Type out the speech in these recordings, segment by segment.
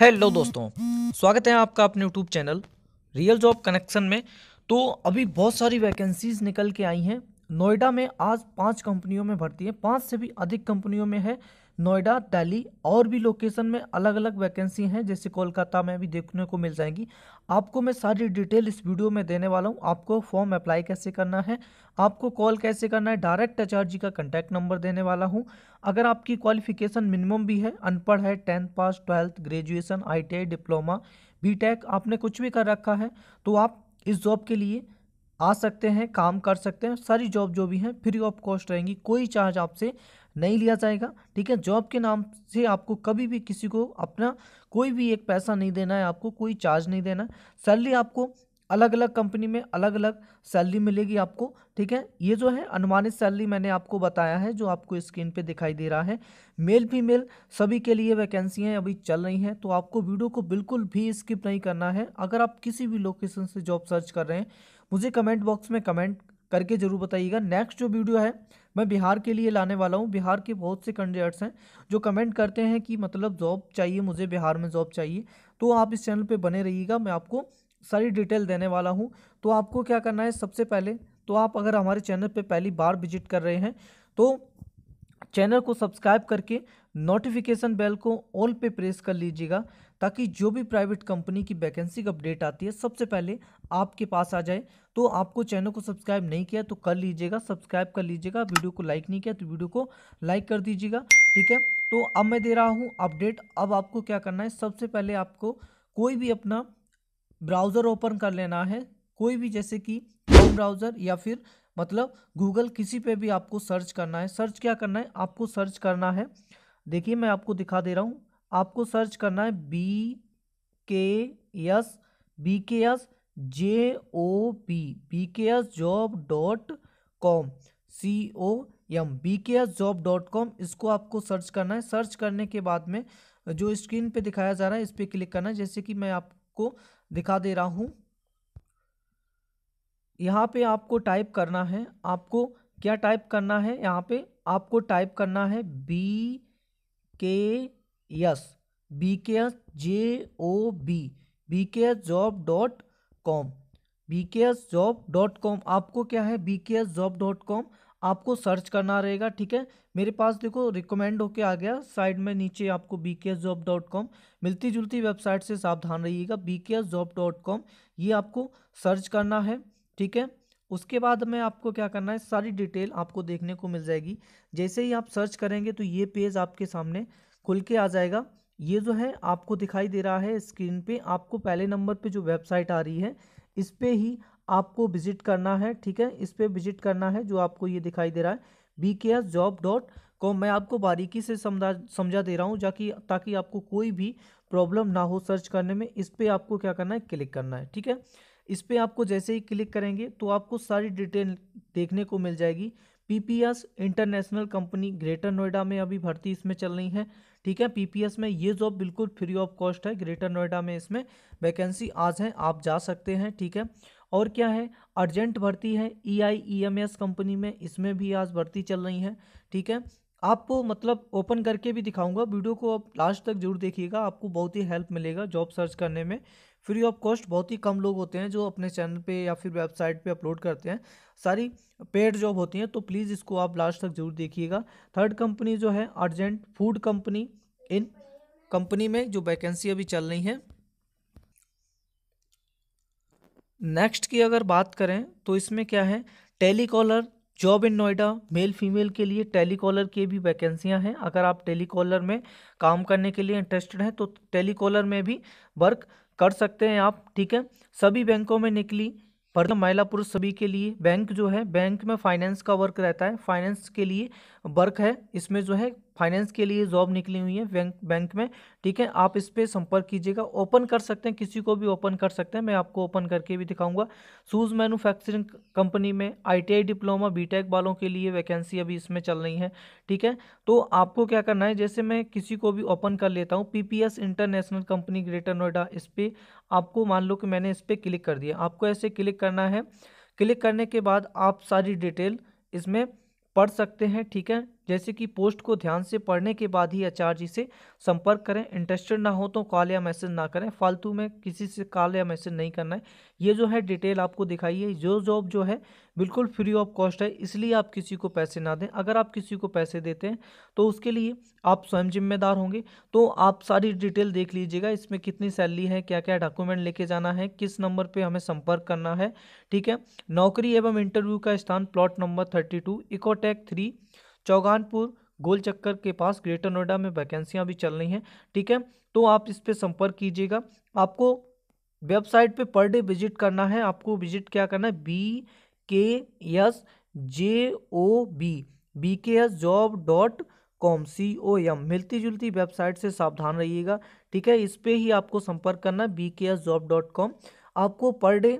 hello दोस्तों स्वागत है आपका अपने YouTube channel real job connection में तो अभी बहुत सारी वैकेंसीज निकल के आई हैं नोएडा में आज पांच कंपनियों में भर्ती है पांच से भी अधिक कंपनियों में है नोएडा दिल्ली और भी लोकेशन में अलग अलग वैकेंसी हैं जैसे कोलकाता में भी देखने को मिल जाएंगी आपको मैं सारी डिटेल इस वीडियो में देने वाला हूं आपको फॉर्म अप्लाई कैसे करना है आपको कॉल कैसे करना है डायरेक्ट एच जी का कंटैक्ट नंबर देने वाला हूं अगर आपकी क्वालिफिकेशन मिनिमम भी है अनपढ़ है टेंथ पास ट्वेल्थ ग्रेजुएसन आई डिप्लोमा बी आपने कुछ भी कर रखा है तो आप इस जॉब के लिए आ सकते हैं काम कर सकते हैं सारी जॉब जो भी हैं फ्री ऑफ कॉस्ट रहेंगी कोई चार्ज आपसे नहीं लिया जाएगा ठीक है जॉब के नाम से आपको कभी भी किसी को अपना कोई भी एक पैसा नहीं देना है आपको कोई चार्ज नहीं देना सैलरी आपको अलग अलग कंपनी में अलग अलग सैलरी मिलेगी आपको ठीक है ये जो है अनुमानित सैलरी मैंने आपको बताया है जो आपको स्क्रीन पे दिखाई दे रहा है मेल फीमेल सभी के लिए वैकेंसियाँ अभी चल रही हैं तो आपको वीडियो को बिल्कुल भी स्किप नहीं करना है अगर आप किसी भी लोकेशन से जॉब सर्च कर रहे हैं मुझे कमेंट बॉक्स में कमेंट करके ज़रूर बताइएगा नेक्स्ट जो वीडियो है मैं बिहार के लिए लाने वाला हूँ बिहार के बहुत से कैंडिडेट्स हैं जो कमेंट करते हैं कि मतलब जॉब चाहिए मुझे बिहार में जॉब चाहिए तो आप इस चैनल पर बने रहिएगा मैं आपको सारी डिटेल देने वाला हूँ तो आपको क्या करना है सबसे पहले तो आप अगर हमारे चैनल पर पहली बार विजिट कर रहे हैं तो चैनल को सब्सक्राइब करके नोटिफिकेशन बेल को ऑल पे प्रेस कर लीजिएगा ताकि जो भी प्राइवेट कंपनी की वैकेंसी का अपडेट आती है सबसे पहले आपके पास आ जाए तो आपको चैनल को सब्सक्राइब नहीं किया तो कर लीजिएगा सब्सक्राइब कर लीजिएगा वीडियो को लाइक नहीं किया तो वीडियो को लाइक कर दीजिएगा ठीक है तो अब मैं दे रहा हूँ अपडेट अब आपको क्या करना है सबसे पहले आपको कोई भी अपना ब्राउज़र ओपन कर लेना है कोई भी जैसे कि ब्राउज़र या फिर मतलब गूगल किसी पे भी आपको सर्च करना है सर्च क्या करना है आपको सर्च करना है देखिए मैं आपको दिखा दे रहा हूँ आपको सर्च करना है B K S B K S J O P B K S job dot com C O M B K S job dot com इसको आपको सर्च करना है सर्च करने के बाद में जो स्क्रीन पे दिखाया जा रहा है इस पर क्लिक करना है जैसे कि मैं आपको दिखा दे रहा हूँ यहाँ पे आपको टाइप करना है आपको क्या टाइप करना है यहाँ पे आपको टाइप करना है B K S B K S J O B B K S job dot com B K S job dot com आपको क्या है B K S job dot com आपको सर्च करना रहेगा ठीक है मेरे पास देखो रिकमेंड होके आ गया साइड में नीचे आपको B K S job dot com मिलती जुलती वेबसाइट से सावधान रहिएगा B K S job dot com ये आपको सर्च करना है ठीक है उसके बाद में आपको क्या करना है सारी डिटेल आपको देखने को मिल जाएगी जैसे ही आप सर्च करेंगे तो ये पेज आपके सामने खुल के आ जाएगा ये जो है आपको दिखाई दे रहा है स्क्रीन पे आपको पहले नंबर पे जो वेबसाइट आ रही है इस पर ही आपको विजिट करना है ठीक है इस पर विजिट करना है जो आपको ये दिखाई दे रहा है B K S job dot com मैं आपको बारीकी से समझा समझा दे रहा हूँ जाकि ताकि आपको कोई भी प्रॉब्लम ना हो सर्च करने में इस पर आपको क्या करना है क्लिक करना है ठीक है इस पर आपको जैसे ही क्लिक करेंगे तो आपको सारी डिटेल देखने को मिल जाएगी PPS international company Greater Noida में अभी भर्ती इसमें चल रही है ठीक है पीपीएस में ये जॉब बिल्कुल फ्री ऑफ कॉस्ट है ग्रेटर नोएडा में इसमें वैकेंसी आज है आप जा सकते हैं ठीक है और क्या है अर्जेंट भर्ती है E I E M S company में इसमें भी आज भर्ती चल रही है ठीक है आपको मतलब ओपन करके भी दिखाऊंगा वीडियो को आप लास्ट तक जरूर देखिएगा आपको बहुत ही हेल्प मिलेगा जॉब सर्च करने में फ्री ऑफ कॉस्ट बहुत ही कम लोग होते हैं जो अपने चैनल पे या फिर वेबसाइट पे अपलोड करते हैं सारी पेड जॉब होती हैं तो प्लीज़ इसको आप लास्ट तक जरूर देखिएगा थर्ड कंपनी जो है अर्जेंट फूड कंपनी इन कंपनी में जो वैकेंसी अभी चल रही है नेक्स्ट की अगर बात करें तो इसमें क्या है telecaller job in Noida male female के लिए टेलीकॉलर की भी वैकेंसियां हैं अगर आप टेलीकॉलर में काम करने के लिए इंटरेस्टेड हैं तो टेलीकॉलर में भी वर्क कर सकते हैं आप ठीक है सभी बैंकों में निकली फर्दर तो महिला पुरुष सभी के लिए बैंक जो है बैंक में फाइनेंस का वर्क रहता है फाइनेंस के लिए वर्क है इसमें जो है फाइनेंस के लिए जॉब निकली हुई है बैंक बैंक में ठीक है आप इस पर संपर्क कीजिएगा ओपन कर सकते हैं किसी को भी ओपन कर सकते हैं मैं आपको ओपन करके भी दिखाऊंगा शूज़ मैन्युफैक्चरिंग कंपनी में आईटीआई डिप्लोमा बीटेक वालों के लिए वैकेंसी अभी इसमें चल रही है ठीक है तो आपको क्या करना है जैसे मैं किसी को भी ओपन कर लेता हूँ P international company Greater Noida इस पर आपको मान लो कि मैंने इस पर क्लिक कर दिया आपको ऐसे क्लिक करना है क्लिक करने के बाद आप सारी डिटेल इसमें पढ़ सकते हैं ठीक है जैसे कि पोस्ट को ध्यान से पढ़ने के बाद ही आचार्य जी से संपर्क करें इंटरेस्टेड ना हो तो कॉल या मैसेज ना करें फालतू में किसी से कॉल या मैसेज नहीं करना है ये जो है डिटेल आपको दिखाई है जो जॉब जो है बिल्कुल फ्री ऑफ कॉस्ट है इसलिए आप किसी को पैसे ना दें अगर आप किसी को पैसे देते हैं तो उसके लिए आप स्वयं जिम्मेदार होंगे तो आप सारी डिटेल देख लीजिएगा इसमें कितनी सैलरी है क्या क्या डॉक्यूमेंट लेके जाना है किस नंबर पर हमें संपर्क करना है ठीक है नौकरी एवं इंटरव्यू का स्थान plot number thirty two Ecotech three Chauganpur गोल चक्कर के पास ग्रेटर नोएडा में वैकेंसियाँ भी चल रही हैं ठीक है तो आप इस पर संपर्क कीजिएगा आपको वेबसाइट पे पर डे विजिट करना है आपको विजिट क्या करना है B K S J O B B K S job dot com C O M मिलती जुलती वेबसाइट से सावधान रहिएगा ठीक है इस पर ही आपको संपर्क करना है B K S job dot com आपको पर डे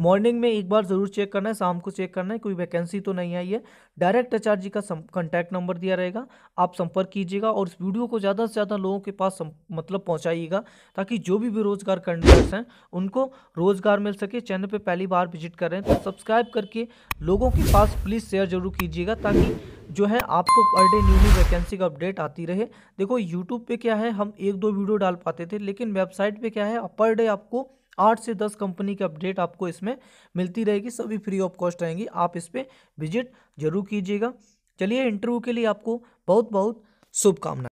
मॉर्निंग में एक बार ज़रूर चेक करना है शाम को चेक करना है कोई वैकेंसी तो नहीं आई है डायरेक्ट एच जी का कॉन्टैक्ट नंबर दिया रहेगा आप संपर्क कीजिएगा और इस वीडियो को ज़्यादा से ज़्यादा लोगों के पास मतलब पहुंचाइएगा ताकि जो भी बेरोजगार कैंडिडेट्स हैं उनको रोज़गार मिल सके चैनल पर पहली बार विजिट कर रहे हैं तो सब्सक्राइब करके लोगों के पास प्लीज़ शेयर जरूर कीजिएगा ताकि जो है आपको per day new new vacancy का अपडेट आती रहे देखो यूट्यूब पर क्या है हम एक दो वीडियो डाल पाते थे लेकिन वेबसाइट पर क्या है पर डे आपको आठ से दस कंपनी की अपडेट आपको इसमें मिलती रहेगी सभी फ्री ऑफ कॉस्ट रहेंगी आप इस पर विजिट जरूर कीजिएगा चलिए इंटरव्यू के लिए आपको बहुत बहुत शुभकामनाएं